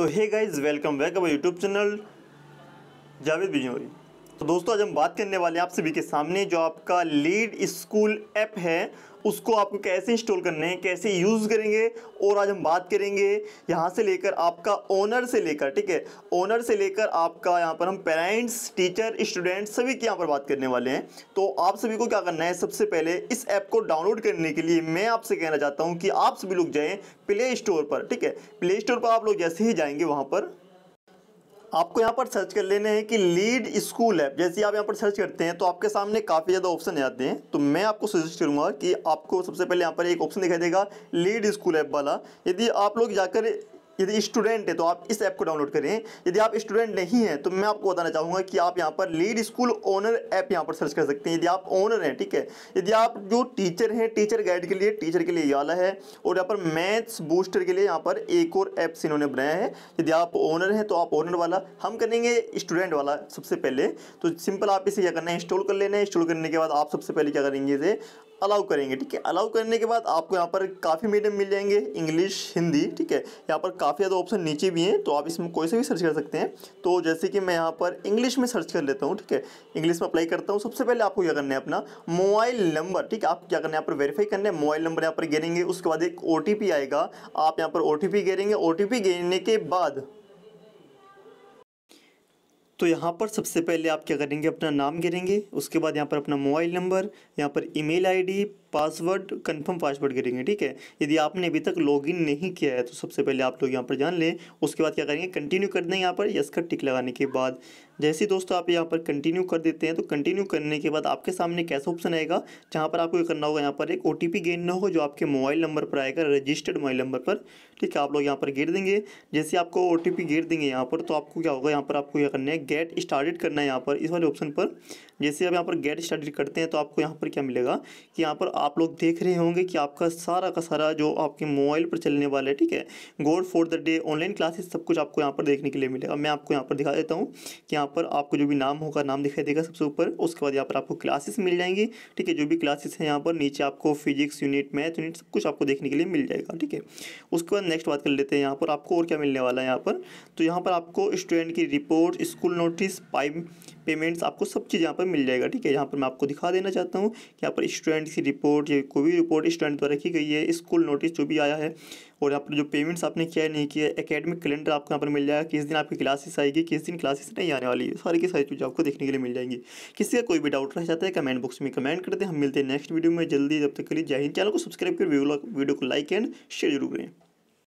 तो hey guys welcome back our YouTube channel Javed Bijori तो दोस्तों आज हम बात करने वाले हैं आप सभी के सामने जो आपका लीड स्कूल ऐप है उसको आपको कैसे इंस्टॉल करने हैं कैसे यूज़ करेंगे और आज हम बात करेंगे यहाँ से लेकर आपका ओनर से लेकर ठीक है ओनर से लेकर आपका यहाँ पर हम पेरेंट्स टीचर स्टूडेंट सभी की यहाँ पर बात करने वाले हैं तो आप सभी को क्या करना है सबसे पहले इस ऐप को डाउनलोड करने के लिए मैं आपसे कहना चाहता हूँ कि आप सभी लोग जाएँ प्ले स्टोर पर ठीक है प्ले स्टोर पर आप लोग जैसे ही जाएंगे वहाँ पर आपको यहाँ पर सर्च कर लेने हैं कि लीड स्कूल ऐप जैसे आप यहाँ पर सर्च करते हैं तो आपके सामने काफ़ी ज़्यादा ऑप्शन आते हैं तो मैं आपको सजेस्ट करूँगा कि आपको सबसे पहले यहाँ पर एक ऑप्शन दिखाई देगा लीड स्कूल ऐप वाला यदि आप लोग जाकर यदि स्टूडेंट है तो आप इस ऐप को डाउनलोड करें यदि आप स्टूडेंट नहीं हैं तो मैं आपको बताना चाहूँगा कि आप यहाँ पर लीड स्कूल ओनर ऐप यहाँ पर सर्च कर सकते हैं यदि आप ओनर हैं ठीक है यदि आप जो टीचर हैं टीचर गाइड के लिए टीचर के लिए ये वाला है और यहाँ पर मैथ्स बूस्टर के लिए यहाँ पर एक और ऐप्स इन्होंने बनाया है यदि आप ओनर हैं तो आप ओनर वाला हम करेंगे स्टूडेंट वाला सबसे पहले तो सिंपल आप इसे क्या करना है इंस्टॉल कर लेना है इंस्टॉल करने के बाद आप सबसे पहले क्या करेंगे इसे अलाउ करेंगे ठीक है अलाउ करने के बाद आपको यहाँ पर काफ़ी मीडियम मिल जाएंगे इंग्लिश हिंदी ठीक है यहाँ पर काफ़ी ज़्यादा ऑप्शन नीचे भी हैं तो आप इसमें कोई से भी सर्च कर सकते हैं तो जैसे कि मैं यहाँ पर इंग्लिश में सर्च कर लेता हूँ ठीक है इंग्लिश में अप्लाई करता हूँ सबसे पहले आपको क्या करना है अपना मोबाइल नंबर ठीक है आप क्या करना है यहाँ पर वेरीफाई करना है मोबाइल नंबर यहाँ पर गिरेंगे उसके बाद एक ओ आएगा आप यहाँ पर ओ टी गिरेंगे ओ गिरने के बाद तो यहाँ पर सबसे पहले आप क्या करेंगे अपना नाम गिरेंगे उसके बाद यहाँ पर अपना मोबाइल नंबर यहाँ पर email ID password confirm password करेंगे ठीक है यदि आपने अभी तक लॉगिन नहीं किया है तो सबसे पहले आप लोग यहाँ पर जान लें उसके बाद क्या करेंगे कंटिन्यू कर दें यहाँ पर यस का टिक लगाने के बाद जैसे दोस्तों आप यहाँ पर कंटिन्यू कर देते हैं तो कंटिन्यू करने के बाद आपके सामने कैसा ऑप्शन आएगा जहाँ पर आपको करना होगा यहाँ पर एक ओ टी गेन हो जो आपके मोबाइल नंबर पर आएगा रजिस्टर्ड मोबाइल नंबर पर ठीक है आप लोग यहाँ पर गिर देंगे जैसे आपको ओ टी गेर देंगे यहाँ पर तो आपको क्या होगा यहाँ पर आपको यह करना है गेट स्टार्टेड करना है यहाँ पर इस वाले ऑप्शन पर जैसे आप यहाँ पर गेट स्टार्टेड करते हैं तो आपको यहाँ पर क्या मिलेगा कि यहाँ पर आप लोग देख रहे होंगे कि आपका सारा का सारा जो आपके मोबाइल पर चलने वाला है ठीक है goal for the day online classes सब कुछ आपको यहाँ पर देखने के लिए मिलेगा मैं आपको यहाँ पर दिखा देता हूँ कि यहाँ पर आपको जो भी नाम होगा नाम दिखाई देगा सबसे ऊपर उसके बाद यहाँ पर आपको क्लासेस मिल जाएंगी ठीक है जो भी क्लासेस हैं यहाँ पर नीचे आपको फिजिक्स यूनिट मैथ यूनिट सब कुछ आपको देखने के लिए मिल जाएगा ठीक है उसके बाद नेक्स्ट बात कर लेते हैं यहाँ पर आपको और क्या मिलने वाला है यहाँ पर तो यहाँ पर आपको स्टूडेंट की रिपोर्ट स्कूल नोटिस पाइप पेमेंट्स आपको सब चीज़ यहाँ पर मिल जाएगा ठीक है यहाँ पर मैं आपको दिखा देना चाहता हूँ कि यहाँ पर स्टूडेंट की रिपोर्ट या कोई भी रिपोर्ट स्टूडेंट द्वारा रखी गई है स्कूल नोटिस जो भी आया है और यहाँ पर जो पेमेंट्स आपने किया है नहीं किया एकेडमिक कैलेंडर आपको यहाँ पर मिल जाएगा किस दिन आपकी क्लासेस आएगी किस दिन क्लासेस नहीं आने वाली है सारी की सारी चीजें आपको देखने के लिए मिल जाएंगी किसी का कोई भी डाउट रह जाता है कमेंट बॉक्स में कमेंट करते हैं हम मिलते हैं नेक्स्ट वीडियो में जल्दी जब तक के लिए जय हिंद चैनल को सब्सक्राइब कर वीडियो को लाइक एंड शेयर जरूर करें